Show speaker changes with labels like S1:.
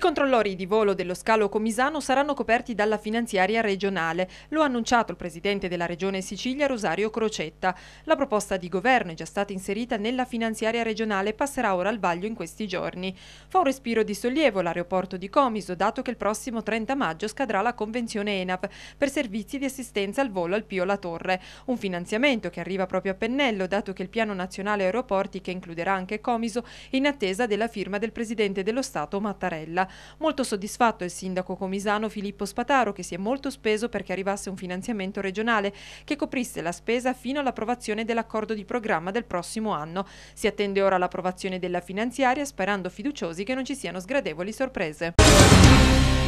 S1: I controllori di volo dello scalo comisano saranno coperti dalla finanziaria regionale, lo ha annunciato il presidente della regione Sicilia Rosario Crocetta. La proposta di governo è già stata inserita nella finanziaria regionale e passerà ora al vaglio in questi giorni. Fa un respiro di sollievo l'aeroporto di Comiso, dato che il prossimo 30 maggio scadrà la convenzione ENAP per servizi di assistenza al volo al Pio La Torre, un finanziamento che arriva proprio a pennello, dato che il piano nazionale aeroporti, che includerà anche Comiso, è in attesa della firma del presidente dello Stato Mattarella. Molto soddisfatto il sindaco comisano Filippo Spataro che si è molto speso perché arrivasse un finanziamento regionale che coprisse la spesa fino all'approvazione dell'accordo di programma del prossimo anno. Si attende ora l'approvazione della finanziaria sperando fiduciosi che non ci siano sgradevoli sorprese.